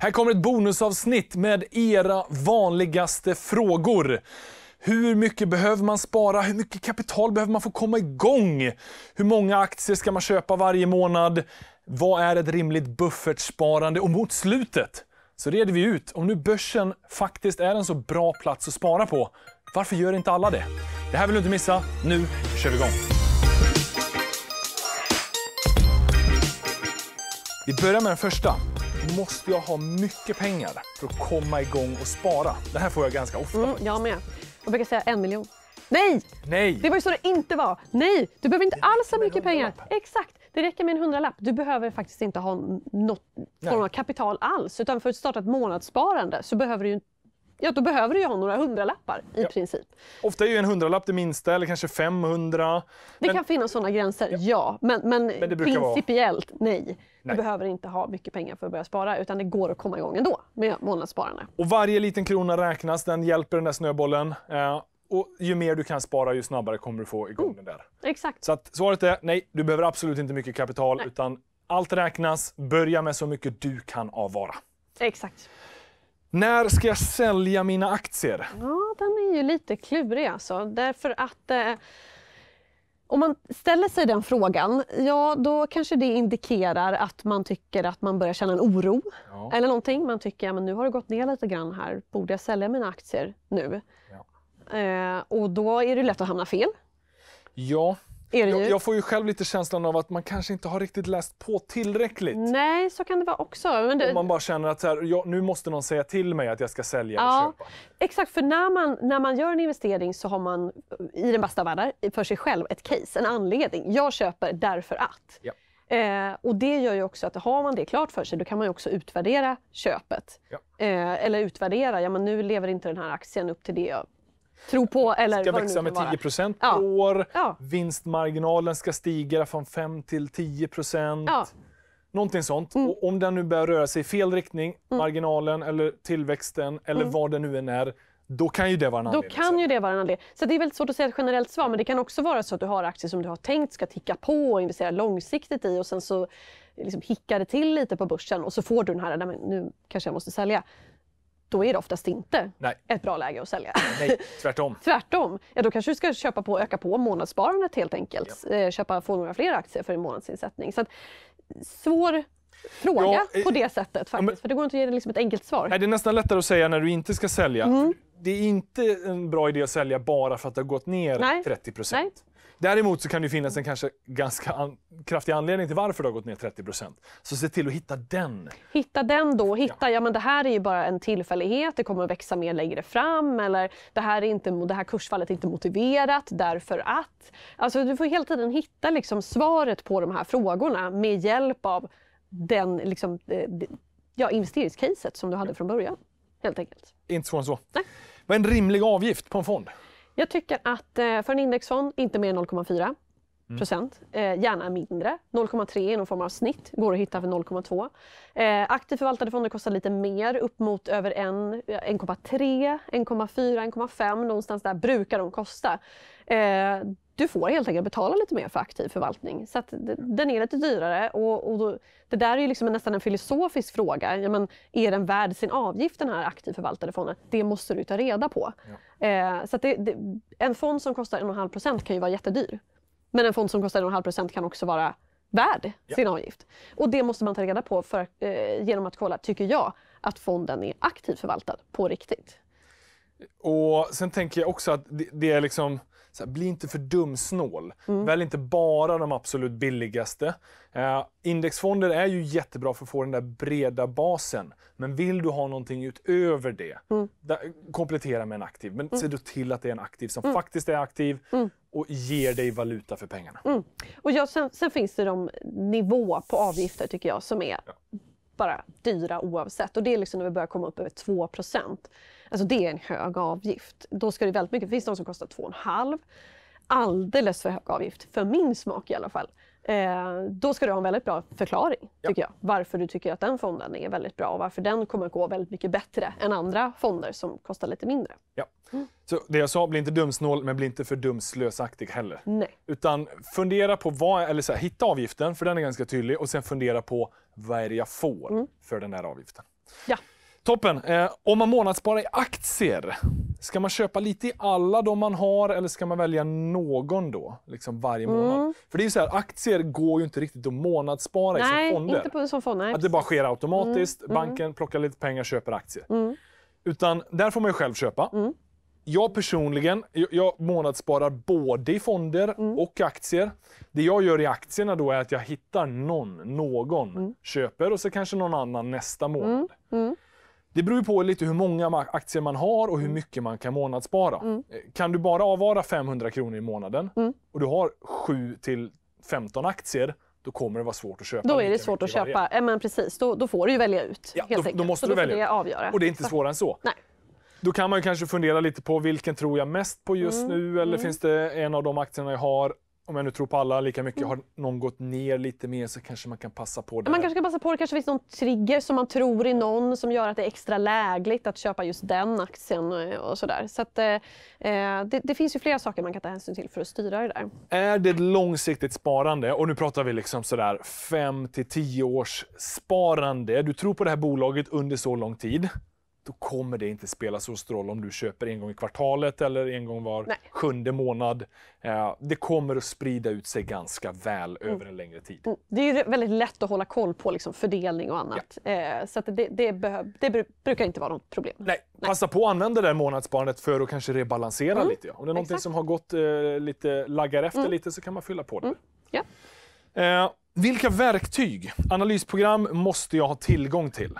Här kommer ett bonusavsnitt med era vanligaste frågor. Hur mycket behöver man spara? Hur mycket kapital behöver man få komma igång? Hur många aktier ska man köpa varje månad? Vad är ett rimligt buffertsparande? Och mot slutet så reder vi ut om nu börsen faktiskt är en så bra plats att spara på. Varför gör inte alla det? Det här vill du inte missa. Nu kör vi igång! Vi börjar med den första måste jag ha mycket pengar för att komma igång och spara. Det här får jag ganska ofta. Mm, jag med. Jag brukar säga en miljon. Nej! Nej! Det var ju så det inte var. Nej, du behöver inte alls ha mycket pengar. Exakt, det räcker med en hundralapp. Du behöver faktiskt inte ha något form av kapital alls. Utan för att starta ett månadssparande så behöver du ju ja då behöver du ju ha några hundralappar i ja. princip. Ofta är ju en hundralapp det minsta, eller kanske 500. Det men... kan finnas sådana gränser, ja. ja. Men, men, men principiellt, vara... nej. Du behöver inte ha mycket pengar för att börja spara, utan det går att komma igång ändå med månadssparande. Och varje liten krona räknas, den hjälper den där snöbollen. Eh, och ju mer du kan spara, ju snabbare kommer du få igång mm. den där. Exakt. Så att svaret är nej, du behöver absolut inte mycket kapital, nej. utan allt räknas. Börja med så mycket du kan avvara. Exakt. När ska jag sälja mina aktier? Ja, den är ju lite klurig alltså. Därför att eh, om man ställer sig den frågan, ja då kanske det indikerar att man tycker att man börjar känna en oro. Ja. Eller någonting. Man tycker att ja, nu har det gått ner lite grann här, borde jag sälja mina aktier nu? Ja. Eh, och då är det lätt att hamna fel. Ja, är det ju. Jag, jag, får ju själv lite känslan av att man kanske inte har riktigt läst på tillräckligt. Nej, så kan det vara också. Men det... man bara känner att så här, jag, nu måste någon säga till mig att jag ska sälja ja, och köpa. Exakt, för när man, när man gör en investering så har man eh, i den bästa världen för sig själv ett case, en anledning. Jag köper därför att. Ja. Eh, och Det gör ju också att har man det klart för sig, då kan man också utvärdera köpet. Ja. Eh, eller utvärdera, ja men nu lever inte den här aktien upp till det jag tro på eller ska växa med 10 procent per år. Ja. Vinstmarginalen ska stiga från 5 till 10 procent. Ja. Någonting sånt. Mm. Och om den nu börjar röra sig i fel riktning, mm. marginalen eller tillväxten eller mm. vad det nu än är, då kan ju det vara en anledning. Då kan liksom. ju det vara en anledning. Så det är väldigt svårt att säga ett generellt svar, men det kan också vara så att du har aktier som du har tänkt ska ticka på och investera långsiktigt i och sen så liksom hickar det till lite på börsen och så får du den här, nu kanske jag måste sälja då är det oftast inte Nej. ett bra läge att sälja. Nej, tvärtom. tvärtom. Ja, då kanske du ska köpa på, öka på månadssparandet helt enkelt. Ja. Eh, köpa, få några fler aktier för en månadsinsättning. Så att, svår fråga ja, eh, på det sättet faktiskt. Men, för det går inte att ge liksom ett enkelt svar. Nej, det är nästan lättare att säga när du inte ska sälja. Mm. Det är inte en bra idé att sälja bara för att det har gått ner nej. 30 procent. Däremot så kan det finnas en kanske ganska an kraftig anledning till varför det har gått ner 30 Så se till att hitta den. Hitta den då. Hitta, ja. ja. men det här är ju bara en tillfällighet, det kommer att växa mer längre fram eller det här, är inte, det här kursfallet är inte motiverat därför att. Alltså du får hela tiden hitta liksom svaret på de här frågorna med hjälp av den liksom, eh, ja, investeringscaset som du hade från början. Helt enkelt. Inte svårare än så. Vad är en rimlig avgift på en fond? Jag tycker att eh, för en indexfond, inte mer än 0,4 Mm. procent. Eh, gärna mindre. 0,3 är någon form av snitt. Går att hitta för 0,2. Eh, aktivt förvaltade fonder kostar lite mer. Upp mot över 1,3, 1,4, 1,5. Någonstans där brukar de kosta du får helt enkelt betala lite mer för aktiv förvaltning. Så mm. den är lite dyrare och, och då, det där är liksom nästan en filosofisk fråga. Ja, men, är den värd sin avgift den här aktivt förvaltade fonden? Det måste du ta reda på. Ja. Eh, så det, det, en fond som kostar 1,5 kan ju vara jättedyr. Men en fond som kostar 1,5 kan också vara värd sin avgift. Och det måste man ta reda på för, eh, genom att kolla, tycker jag, att fonden är aktivt förvaltad på riktigt. Och sen tänker jag också att det, det är liksom här, bli inte för dumsnål. Mm. Välj inte bara de absolut billigaste. Eh, indexfonder är ju jättebra för att få den där breda basen. Men vill du ha någonting utöver det, mm. där, komplettera med en aktiv. Men mm. se då till att det är en aktiv som mm. faktiskt är aktiv mm. och ger dig valuta för pengarna. Mm. Och ja, sen, sen, finns det de nivå på avgifter tycker jag som är ja. bara dyra oavsett. Och det är liksom när vi börjar komma upp över 2 Alltså det är en hög avgift. Då ska det väldigt mycket, det finns de som kostar 2,5. Alldeles för hög avgift, för min smak i alla fall. Eh, då ska du ha en väldigt bra förklaring, ja. tycker jag. Varför du tycker att den fonden är väldigt bra och varför den kommer att gå väldigt mycket bättre än andra fonder som kostar lite mindre. Ja. Mm. Så det jag sa, bli inte dumsnål, men bli inte för dumslösaktig heller. Nej. Utan fundera på vad, eller så här, hitta avgiften, för den är ganska tydlig, och sen fundera på vad är det jag får mm. för den här avgiften. Ja. Toppen! Eh, om man månadssparar i aktier, ska man köpa lite i alla de man har eller ska man välja någon då? Liksom varje mm. månad. Mm. För det är ju så här, aktier går ju inte riktigt att månadsspara nej, i som fonder. Inte på, som fond, nej. Att det bara sker automatiskt. Mm, mm. Banken plockar lite pengar och köper aktier. Mm. Utan där får man ju själv köpa. Mm. Jag personligen, jag månadssparar både i fonder mm. och aktier. Det jag gör i aktierna då är att jag hittar någon, någon, köper och så kanske någon annan nästa månad. Mm. Mm. Det beror på lite hur många aktier man har och hur mm. mycket man kan månadsspara. Mm. Eh, kan du bara avvara 500 kronor i månaden mm. och du har 7 15 aktier, då kommer det vara svårt att köpa. Då är det svårt att köpa. Ja, men precis, då, då, får du ju välja ut. Ja, helt då, då måste så du välja. Det Och det är inte svårare än så. Nej. Då kan man kanske fundera lite på vilken tror jag mest på just mm. nu eller mm. finns det en av de aktierna jag har om jag nu tror på alla lika mycket, mm. har någon gått ner lite mer så kanske man kan passa på det. Man kanske kan passa på det. kanske finns någon trigger som man tror i någon som gör att det är extra lägligt att köpa just den aktien eh, och sådär. Så att, eh, eh, det, det, finns ju flera saker man kan ta hänsyn till för att styra det där. Är det ett långsiktigt sparande, och nu pratar vi liksom sådär 5 till 10 års sparande. Du tror på det här bolaget under så lång tid då kommer det inte spela så stor roll om du köper en gång i kvartalet eller en gång var Nej. sjunde månad. Eh, det kommer att sprida ut sig ganska väl mm. över en längre tid. Mm. Det är ju väldigt lätt att hålla koll på liksom fördelning och annat. Ja. Eh, så det, det, det, brukar inte vara något problem. Nej. Nej. Passa på att använda det där månadssparandet för att kanske rebalansera mm. lite. Ja. Om det är någonting som har gått eh, lite, laggar efter mm. lite så kan man fylla på det. Mm. Ja. vilka verktyg, analysprogram, måste jag ha tillgång till?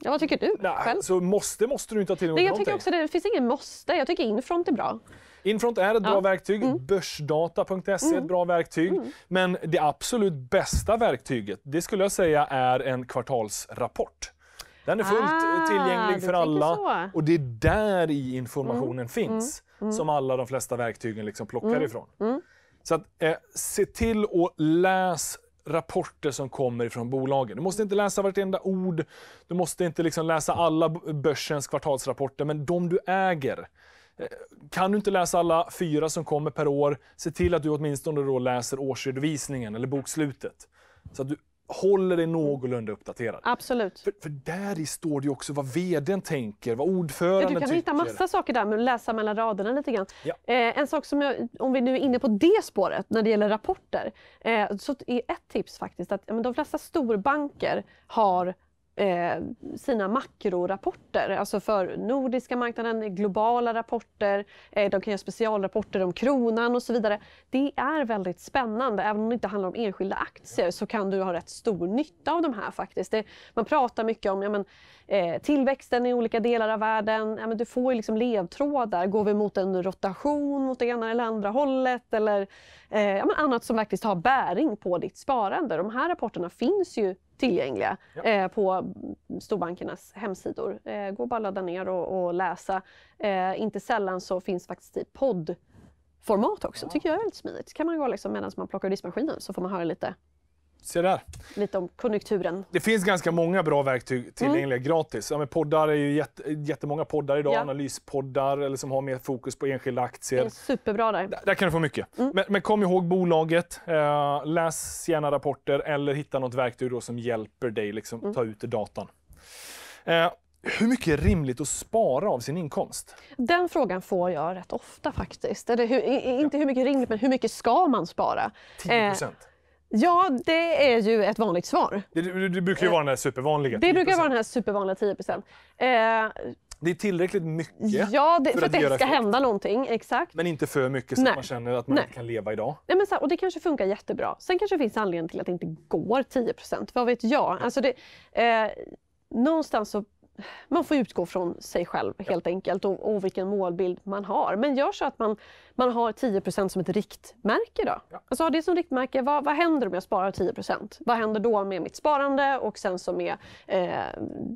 Ja, vad tycker du Nej, själv? Så måste måste du inte ha tillgång till Nej, jag någonting. tycker också det. Det finns ingen måste. Jag tycker Infront är bra. Infront är ett bra ja. verktyg. Mm. Börsdata.se är mm. ett bra verktyg. Mm. Men det absolut bästa verktyget, det skulle jag säga är en kvartalsrapport. Den är fullt ah, tillgänglig för alla så. och det är där i informationen mm. Mm. finns mm. som alla de flesta verktygen liksom plockar ifrån. Så att, eh, se till att läsa rapporter som kommer från bolagen. Du måste inte läsa vartenda ord, du måste inte liksom läsa alla börsens kvartalsrapporter, men de du äger. Eh, kan du inte läsa alla fyra som kommer per år, se till att du åtminstone då läser årsredovisningen eller bokslutet. Så att du håller dig någorlunda uppdaterad. Absolut. För, för där i står det ju också vad vdn tänker, vad ordföranden tycker. Ja, du kan tycker. hitta massa saker där, men läsa mellan raderna lite grann. Ja. Eh, en sak som jag, om vi nu är inne på det spåret när det gäller rapporter, eh, så är ett tips faktiskt att men de flesta storbanker har eh, sina makrorapporter, alltså för nordiska marknaden, globala rapporter, eh, de kan göra specialrapporter om kronan och så vidare. Det är väldigt spännande. Även om det inte handlar om enskilda aktier så kan du ha rätt stor nytta av de här faktiskt. Det, man pratar mycket om ja, men, eh, tillväxten i olika delar av världen. Ja, men du får ju liksom ledtrådar. Går vi mot en rotation mot det ena eller andra hållet eller eh, ja, men annat som faktiskt har bäring på ditt sparande? De här rapporterna finns ju tillgängliga ja. eh, på storbankernas hemsidor. Eh, gå bara att ladda ner och, och läsa. Eh, inte sällan så finns faktiskt i poddformat också, ja. tycker jag är väldigt smidigt. Så kan man gå liksom medan man plockar diskmaskinen så får man höra lite Se där. Lite om konjunkturen. Det finns ganska många bra verktyg tillgängliga mm. gratis. Ja, men poddar är ju jätt, jättemånga poddar idag, ja. analyspoddar eller som har mer fokus på enskilda aktier. Det är superbra där. Där, där kan du få mycket. Mm. Men, men, kom ihåg bolaget, eh, läs gärna rapporter eller hitta något verktyg då som hjälper dig liksom, mm. ta ut datan. Eh, hur mycket är rimligt att spara av sin inkomst? Den frågan får jag rätt ofta faktiskt. Eller hur, inte hur mycket är rimligt, men hur mycket ska man spara? 10 procent. Eh, Ja, det är ju ett vanligt svar. Det, det, det brukar ju vara den här supervanliga 10%. Det brukar vara den här supervanliga 10 eh, det är tillräckligt mycket ja, det, för, för, att, att det ska effekt. hända någonting. Exakt. Men inte för mycket så Nej. att man känner att man Nej. inte kan leva idag. Nej, men så här, och det kanske funkar jättebra. Sen kanske det finns anledning till att det inte går 10 Vad vet jag? Alltså det, eh, någonstans så man får utgå från sig själv helt ja. enkelt och, och, vilken målbild man har. Men gör så att man, man har 10 som ett riktmärke. Då. Ja. Alltså ha det som riktmärke. Vad, vad händer om jag sparar 10 Vad händer då med mitt sparande och sen som är eh,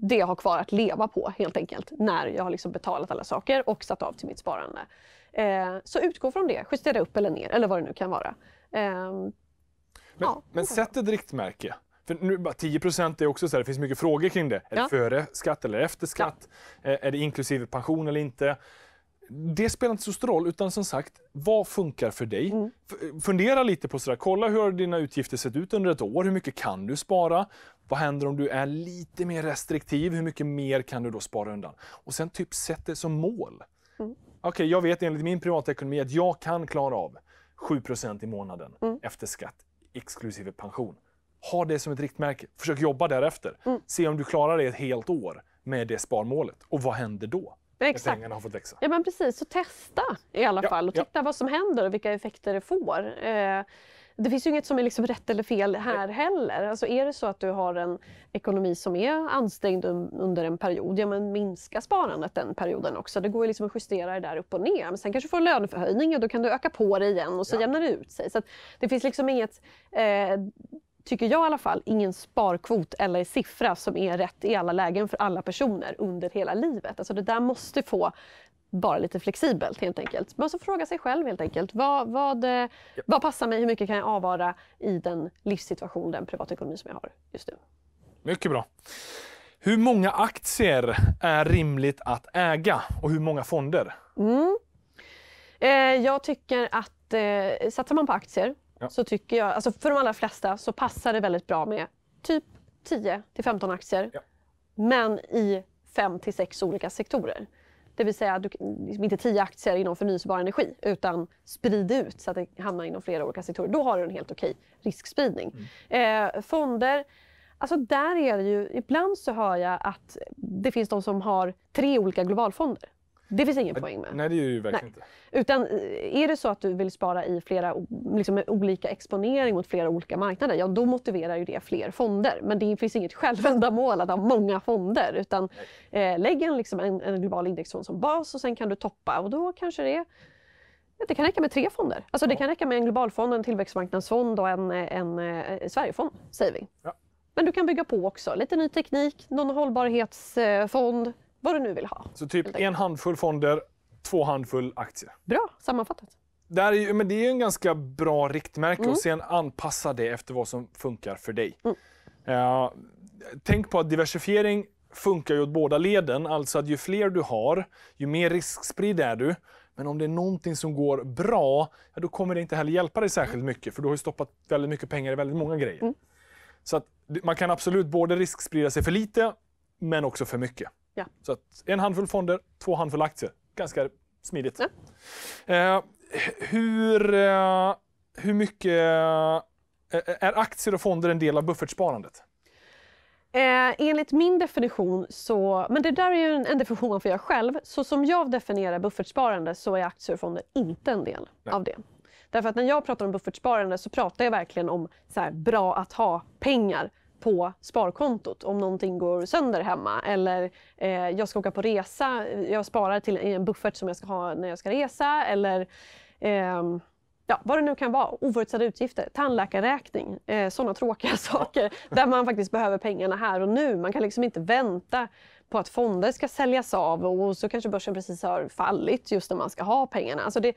det jag har kvar att leva på helt enkelt när jag har liksom betalat alla saker och satt av till mitt sparande. Eh, så utgå från det. Justera upp eller ner eller vad det nu kan vara. Eh, men, ja, men sätt ett riktmärke. För nu, 10 är också så här, det finns mycket frågor kring det. Är ja. det före skatt eller efter skatt? Ja. Är det inklusive pension eller inte? Det spelar inte så stor roll, utan som sagt, vad funkar för dig? Mm. Fundera lite på sådär, kolla hur dina utgifter sett ut under ett år? Hur mycket kan du spara? Vad händer om du är lite mer restriktiv? Hur mycket mer kan du då spara undan? Och sen typ sätt det som mål. Mm. Okej, okay, jag vet enligt min privatekonomi att jag kan klara av 7 i månaden mm. efter skatt, exklusive pension ha det som ett riktmärke. Försök jobba därefter. Mm. Se om du klarar det ett helt år med det sparmålet. Och vad händer då? Exakt. pengarna har fått växa. Ja, men precis. Så testa i alla ja, fall och titta ja. vad som händer och vilka effekter det får. Eh, det finns ju inget som är liksom rätt eller fel här Nej. heller. Alltså är det så att du har en ekonomi som är ansträngd under en period, ja men minska sparandet den perioden också. Det går ju liksom att justera det där upp och ner. Men sen kanske du får löneförhöjning och då kan du öka på det igen och så ja. jämnar det ut sig. Så det finns liksom inget eh, tycker jag i alla fall, ingen sparkvot eller siffra som är rätt i alla lägen för alla personer under hela livet. Alltså det där måste få bara lite flexibelt helt enkelt. Man måste fråga sig själv helt enkelt. Vad, vad, eh, vad passar mig? Hur mycket kan jag avvara i den livssituation, den privatekonomi som jag har just nu? Mycket bra. Hur många aktier är rimligt att äga och hur många fonder? Mm. Eh, jag tycker att eh, satsar man på aktier ja. så tycker jag, alltså för de allra flesta så passar det väldigt bra med typ 10 15 aktier. Ja. Men i 5 6 olika sektorer. Det vill säga, du, liksom inte 10 aktier inom förnyelsebar energi utan sprid ut så att det hamnar inom flera olika sektorer. Då har du en helt okej riskspridning. Mm. Eh, fonder, Alltså där är det ju, ibland så hör jag att det finns de som har tre olika globalfonder. Det finns ingen poäng med. Nej, det gör ju verkligen nej. inte. Utan eh, är det så att du vill spara i flera, liksom eh, olika exponering mot flera olika marknader, ja då motiverar ju det fler fonder. Men det finns inget självändamål att ha många fonder. Utan eh, lägg en, liksom en, en global indexfond som bas och sen kan du toppa och då kanske det det kan räcka med tre fonder. Alltså det kan räcka med en globalfond, en tillväxtmarknadsfond och en, eh, en, en Sverigefond, säger vi. Ja. Men du kan bygga på också. Lite ny teknik, någon hållbarhetsfond, vad du nu vill ha. Så typ en handfull fonder, två handfull aktier. Bra sammanfattat. Det, är, ju, men det är en ganska bra riktmärke mm. och sen anpassa det efter vad som funkar för dig. Mm. Uh, tänk på att diversifiering funkar ju åt båda leden. Alltså att ju fler du har, ju mer riskspridd är du. Men om det är någonting som går bra, ja, då kommer det inte heller hjälpa dig särskilt mycket. För du har ju stoppat väldigt mycket pengar i väldigt många grejer. Mm. Så att man kan absolut både risksprida sig för lite, men också för mycket. Ja. Så en handfull fonder, två handfull aktier. Ganska smidigt. Ja. Eh, hur, eh, hur mycket... Eh, är aktier och fonder en del av buffertsparandet? Eh, enligt min definition så, men det där är ju en, en, definition man får göra själv. Så som jag definierar buffertsparande så är aktier och fonder inte en del Nej. av det. Därför att när jag pratar om buffertsparande så pratar jag verkligen om så här, bra att ha pengar på sparkontot om någonting går sönder hemma. Eller eh, jag ska åka på resa, jag sparar till en buffert som jag ska ha när jag ska resa. Eller eh, ja, vad det nu kan vara, oförutsedda utgifter, tandläkarräkning, eh, sådana tråkiga saker där man faktiskt behöver pengarna här och nu. Man kan liksom inte vänta på att fonder ska säljas av och så kanske börsen precis har fallit just när man ska ha pengarna. Alltså det,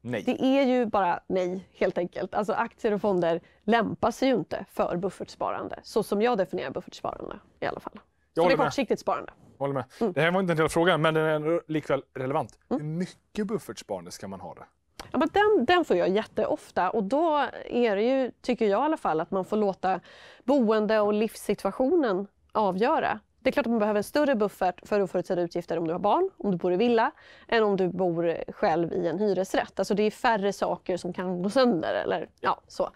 Nej. Det är ju bara nej helt enkelt. Alltså aktier och fonder lämpar sig ju inte för buffertsparande. Så som jag definierar buffertsparande i alla fall. Jag så det är kortsiktigt sparande. Jag håller med. Mm. Det här var inte en del av frågan men den är likväl relevant. Mm. Hur mycket buffertsparande ska man ha det? Ja, men den, den, får jag jätteofta och då är det ju, tycker jag i alla fall, att man får låta boende och livssituationen avgöra. Det är klart att man behöver en större buffert för oförutsedda utgifter om du har barn, om du bor i villa, än om du bor själv i en hyresrätt. Alltså det är färre saker som kan gå sönder eller ja, så.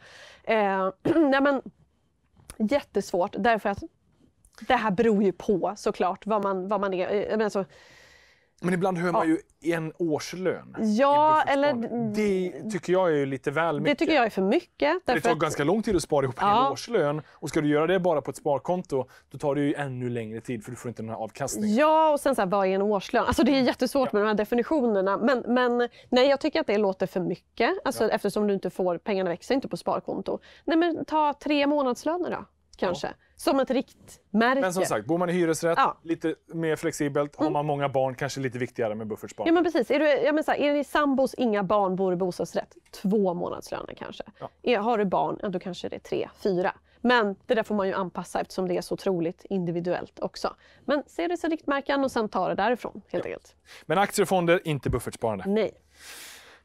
Eh, nej men, jättesvårt därför att det här beror ju på såklart vad man, vad man är. Eh, jag menar så, men ibland hör man ju en årslön. Ja, eller... Det tycker jag är lite väl mycket. Det tycker jag är för mycket. Det tar att... ganska lång tid att spara ihop ja. en årslön. Och ska du göra det bara på ett sparkonto, då tar det ju ännu längre tid för du får inte den här avkastningen. Ja, och sen så här, vad är en årslön? Alltså det är mm. jättesvårt ja. med de här definitionerna. Men, men nej, jag tycker att det låter för mycket. Alltså, ja. Eftersom du inte får, pengarna växer inte på sparkonto. Nej, men ta tre månadslöner då kanske. Ja. Som ett riktmärke. Men som sagt, bor man i hyresrätt, ja. lite mer flexibelt. Har mm. man många barn, kanske lite viktigare med buffertsparande. Ja, men precis. Är du, jag menar så här, är ni sambos, inga barn, bor i bostadsrätt, två månadslöner kanske. Ja. har du barn, ja, då kanske det är tre, fyra. Men det där får man ju anpassa eftersom det är så otroligt individuellt också. Men se det som riktmärken och sen ta det därifrån helt enkelt. Men aktier och fonder, inte buffertsparande? Nej.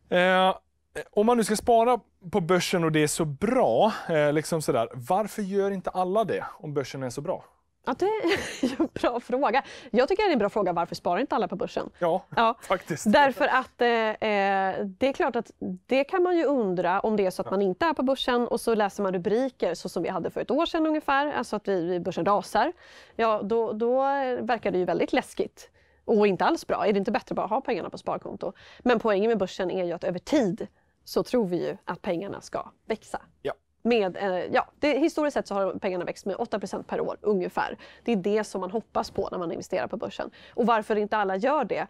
Eh, Eh, om man nu ska spara på börsen och det är så bra, eh, liksom sådär, varför gör inte alla det om börsen är så bra? Ja, det är en bra fråga. Jag tycker det är en bra fråga varför sparar inte alla på börsen? Ja, ja. faktiskt. Därför att eh, eh, det är klart att det kan man ju undra om det är så att ja. man inte är på börsen och så läser man rubriker så som vi hade för ett år sedan ungefär, alltså att vi, börsen rasar. Ja, då, då verkar det ju väldigt läskigt och inte alls bra. Är det inte bättre att bara ha pengarna på sparkonto? Men poängen med börsen är ju att över tid så tror vi ju att pengarna ska växa. Ja. Med, eh, ja, det, historiskt sett så har pengarna växt med 8 per år ungefär. Det är det som man hoppas på när man investerar på börsen. Och varför inte alla gör det?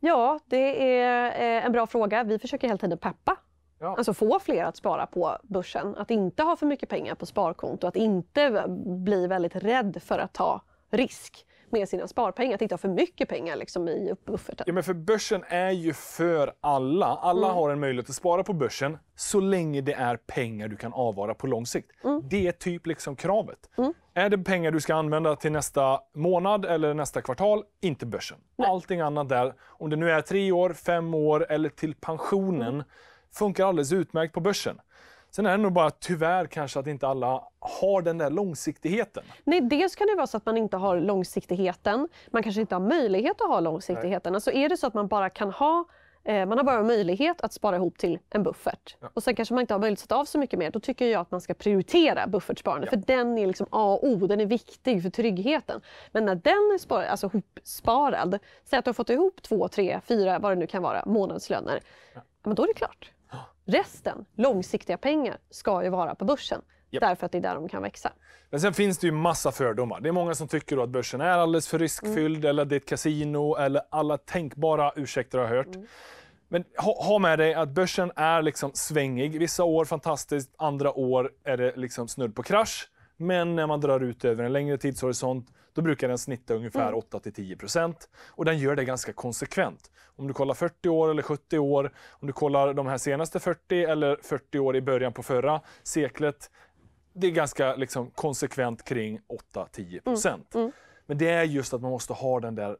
Ja, det är eh, en bra fråga. Vi försöker hela tiden peppa Ja. Alltså få fler att spara på börsen. Att inte ha för mycket pengar på sparkonto. Att inte bli väldigt rädd för att ta risk med sina sparpengar, att inte ha för mycket pengar liksom, i bufferten. Ja, men för börsen är ju för alla. Alla mm. har en möjlighet att spara på börsen så länge det är pengar du kan avvara på lång sikt. Mm. Det är typ liksom kravet. Mm. Är det pengar du ska använda till nästa månad eller nästa kvartal, inte börsen. Nej. Allting annat där, om det nu är tre år, fem år eller till pensionen, mm. funkar alldeles utmärkt på börsen. Sen är det nog bara tyvärr kanske att inte alla har den där långsiktigheten. Nej, dels kan det vara så att man inte har långsiktigheten. Man kanske inte har möjlighet att ha långsiktigheten. Alltså är det så att man bara kan ha eh, man har bara möjlighet att spara ihop till en buffert. Ja. Och sen kanske man inte har möjlighet att sätta av så mycket mer. Då tycker jag att man ska prioritera buffertsparande. Ja. För den är liksom A och O. Den är viktig för tryggheten. Men när den är spar, alltså hopsparad, säg att du har fått ihop två, tre, fyra, vad det nu kan vara, månadslöner. Ja. Men då är det klart. Resten, långsiktiga pengar, ska ju vara på börsen. Yep. Därför att det är där de kan växa. Men sen finns det ju massa fördomar. Det är många som tycker att börsen är alldeles för riskfylld, mm. eller det är ett kasino, eller alla tänkbara ursäkter har jag hört. Mm. Men ha, ha, med dig att börsen är liksom svängig. Vissa år fantastiskt, andra år är det liksom snudd på krasch. Men när man drar ut över en längre tidshorisont då brukar den snitta ungefär mm. 8-10 och den gör det ganska konsekvent. Om du kollar 40 år eller 70 år, om du kollar de här senaste 40 eller 40 år i början på förra seklet, det är ganska liksom, konsekvent kring 8-10 mm. mm. Men det är just att man måste ha den där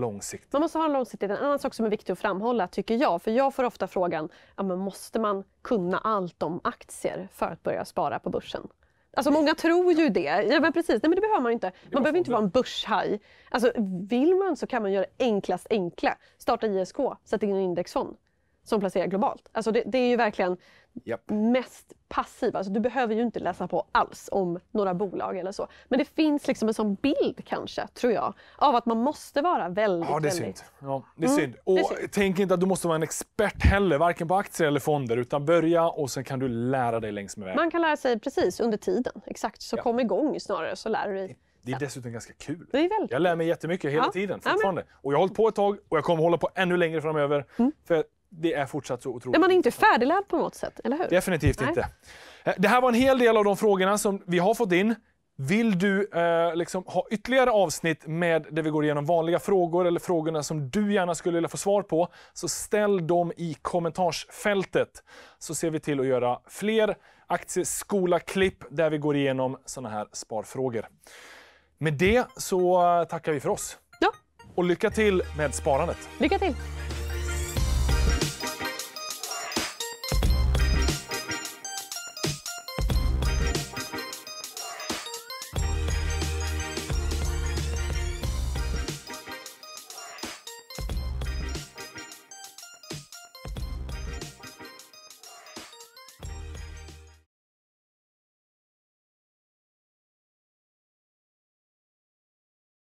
långsiktigheten. Man måste ha en långsiktighet. En annan sak som är viktig att framhålla tycker jag, för jag får ofta frågan, ja, men måste man kunna allt om aktier för att börja spara på börsen? Alltså många tror ju det. Ja men precis, nej men det behöver man inte. Man behöver inte vara en börshaj. Alltså vill man så kan man göra enklast enkla. Starta ISK, sätta in en indexfond som placerar globalt. Alltså det, det är ju verkligen Yep. mest passiv. Alltså, du behöver ju inte läsa på alls om några bolag eller så. Men det finns liksom en sån bild kanske, tror jag, av att man måste vara väldigt... Ja, det är väldigt... Ja, det är mm. synd. Och är synd. tänk inte att du måste vara en expert heller, varken på aktier eller fonder, utan börja och sen kan du lära dig längs med vägen. Man kan lära sig precis under tiden, exakt. Så ja. kom igång snarare så lär du dig. Det är dessutom ganska kul. Väldigt... Jag lär mig jättemycket hela ja. tiden fortfarande. Ja, men... Och jag har hållit på ett tag och jag kommer hålla på ännu längre framöver. Mm. För det är fortsatt så otroligt. man är inte färdiglärd på något sätt, eller hur? Definitivt Nej. inte. Eh, det här var en hel del av de frågorna som vi har fått in. Vill du eh, liksom ha ytterligare avsnitt med där vi går igenom vanliga frågor eller frågorna som du gärna skulle vilja få svar på, så ställ dem i kommentarsfältet så ser vi till att göra fler aktieskola-klipp där vi går igenom sådana här sparfrågor. Med det så tackar vi för oss. Ja. Och lycka till med sparandet. Lycka till!